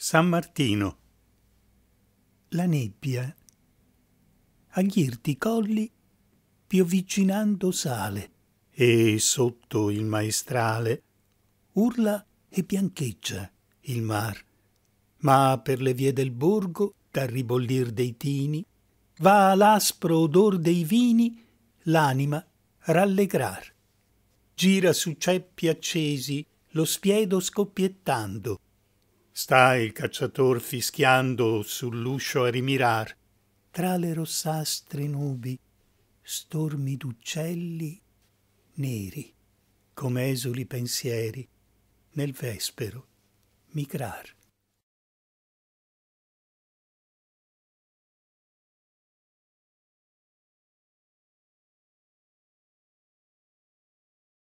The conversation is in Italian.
San Martino. La nebbia a ghirti colli piovicinando sale e sotto il maestrale urla e biancheggia il mar. Ma per le vie del borgo, dal ribollir dei tini, va l'aspro odor dei vini l'anima rallegrar. Gira su ceppi accesi lo spiedo scoppiettando, Sta il cacciator fischiando sull'uscio a rimirar, tra le rossastre nubi, stormi d'uccelli neri, come esuli pensieri, nel vespero migrar.